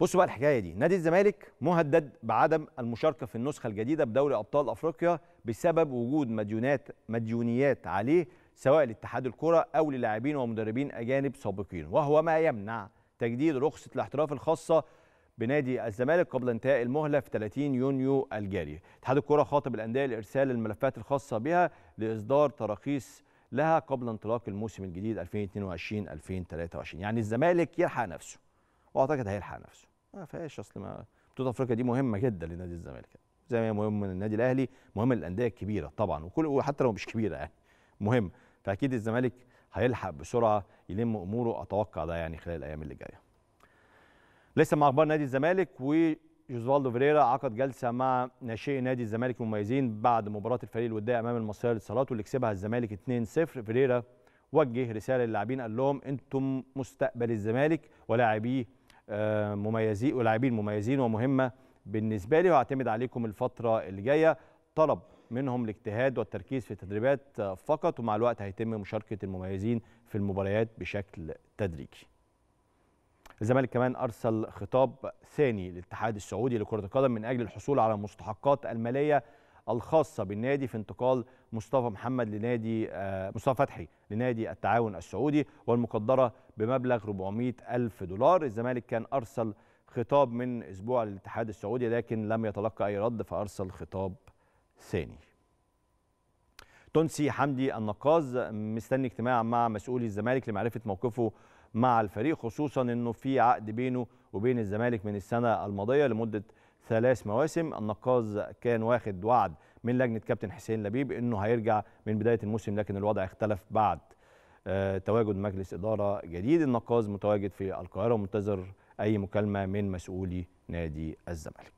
بصوا بقى الحكايه دي نادي الزمالك مهدد بعدم المشاركه في النسخه الجديده بدوري ابطال افريقيا بسبب وجود مديونات مديونيات عليه سواء لاتحاد الكره او للاعبين ومدربين اجانب سابقين وهو ما يمنع تجديد رخصه الاحتراف الخاصه بنادي الزمالك قبل انتهاء المهله في 30 يونيو الجاري اتحاد الكره خاطب الانديه لارسال الملفات الخاصه بها لاصدار تراخيص لها قبل انطلاق الموسم الجديد 2022 2023 يعني الزمالك يلحق نفسه واعتقد هيلحق نفسه ما فيهاش اصل ما بطوله افريقيا دي مهمه جدا لنادي الزمالك زي ما هي مهمه للنادي الاهلي مهمه للانديه الكبيره طبعا وكل وحتى لو مش كبيره يعني مهم فاكيد الزمالك هيلحق بسرعه يلم اموره اتوقع ده يعني خلال الايام اللي جايه لسه مع اخبار نادي الزمالك وجوزفالدو فيريرا عقد جلسه مع ناشئي نادي الزمالك المميزين بعد مباراه الفريق الوديه امام المصريه للصالات واللي كسبها الزمالك 2-0 فيريرا وجه رساله للاعبين قال لهم انتم مستقبل الزمالك ولاعبيه آه، مميزين ولاعبين مميزين ومهمه بالنسبه لي واعتمد عليكم الفتره اللي جايه طلب منهم الاجتهاد والتركيز في التدريبات فقط ومع الوقت هيتم مشاركه المميزين في المباريات بشكل تدريجي. الزمالك كمان ارسل خطاب ثاني للاتحاد السعودي لكره القدم من اجل الحصول على المستحقات الماليه الخاصه بالنادي في انتقال مصطفى محمد لنادي آه، مصطفى فتحي لنادي التعاون السعودي والمقدره بمبلغ 400 الف دولار الزمالك كان ارسل خطاب من اسبوع للاتحاد السعودي لكن لم يتلقى اي رد فارسل خطاب ثاني تونسي حمدي النقاز مستني اجتماع مع مسؤولي الزمالك لمعرفه موقفه مع الفريق خصوصا انه في عقد بينه وبين الزمالك من السنه الماضيه لمده ثلاث مواسم النقاز كان واخد وعد من لجنه كابتن حسين لبيب انه هيرجع من بدايه الموسم لكن الوضع اختلف بعد آه، تواجد مجلس اداره جديد النقاز متواجد في القاهره ومنتظر اي مكالمه من مسؤولي نادي الزمالك